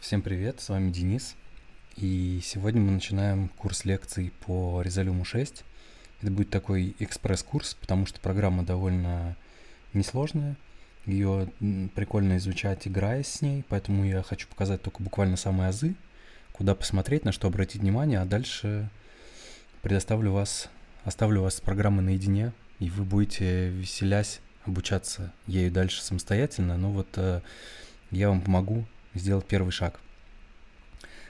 Всем привет, с вами Денис. И сегодня мы начинаем курс лекций по Резолюму 6. Это будет такой экспресс-курс, потому что программа довольно несложная. Ее прикольно изучать, играя с ней, поэтому я хочу показать только буквально самые азы, куда посмотреть, на что обратить внимание, а дальше предоставлю вас, оставлю вас с программой наедине, и вы будете, веселясь, обучаться ею дальше самостоятельно. Но ну вот э, я вам помогу сделать первый шаг.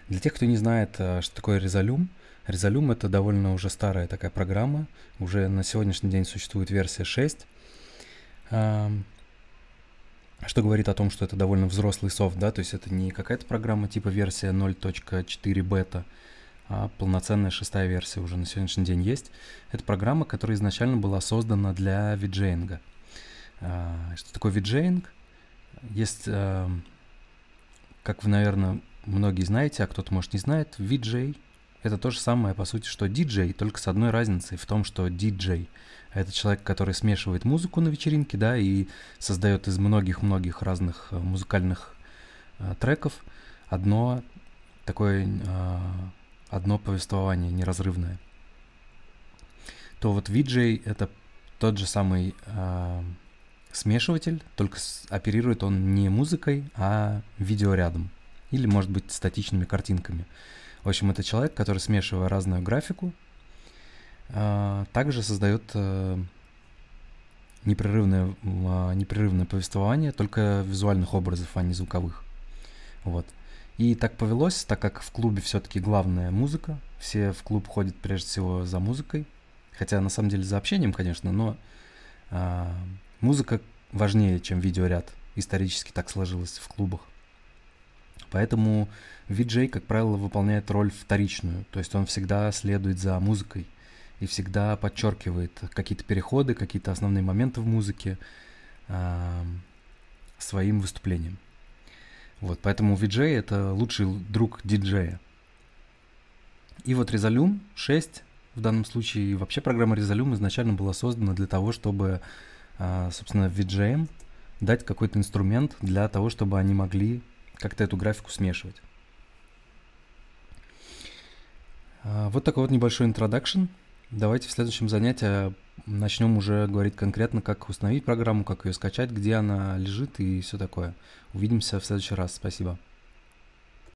Для тех, кто не знает, э, что такое резолюм, резолюм это довольно уже старая такая программа, уже на сегодняшний день существует версия 6, эм, что говорит о том, что это довольно взрослый софт, да, то есть это не какая-то программа типа версия 0.4 бета, а полноценная шестая версия уже на сегодняшний день есть. Это программа, которая изначально была создана для виджейнга. Э, что такое виджейнг? Есть эм, как вы, наверное, многие знаете, а кто-то, может, не знает, VJ — это то же самое, по сути, что DJ, только с одной разницей в том, что DJ — это человек, который смешивает музыку на вечеринке, да, и создает из многих-многих разных э, музыкальных э, треков одно такое, э, одно повествование неразрывное. То вот VJ — это тот же самый э, смешиватель, только оперирует он не музыкой, а видеорядом. Или, может быть, статичными картинками. В общем, это человек, который, смешивая разную графику, а, также создает э, непрерывное, а, непрерывное повествование только визуальных образов, а не звуковых. Вот. И так повелось, так как в клубе все-таки главная музыка, все в клуб ходят прежде всего за музыкой, хотя на самом деле за общением, конечно, но а, Музыка важнее, чем видеоряд. Исторически так сложилось в клубах. Поэтому виджей, как правило, выполняет роль вторичную, то есть он всегда следует за музыкой и всегда подчеркивает какие-то переходы, какие-то основные моменты в музыке э, своим выступлением. Вот, поэтому виджей — это лучший друг диджея. И вот Resolume 6 в данном случае, вообще программа Resolume изначально была создана для того, чтобы а, собственно, VGM, дать какой-то инструмент для того, чтобы они могли как-то эту графику смешивать. А, вот такой вот небольшой интродакшн. Давайте в следующем занятии начнем уже говорить конкретно, как установить программу, как ее скачать, где она лежит и все такое. Увидимся в следующий раз. Спасибо.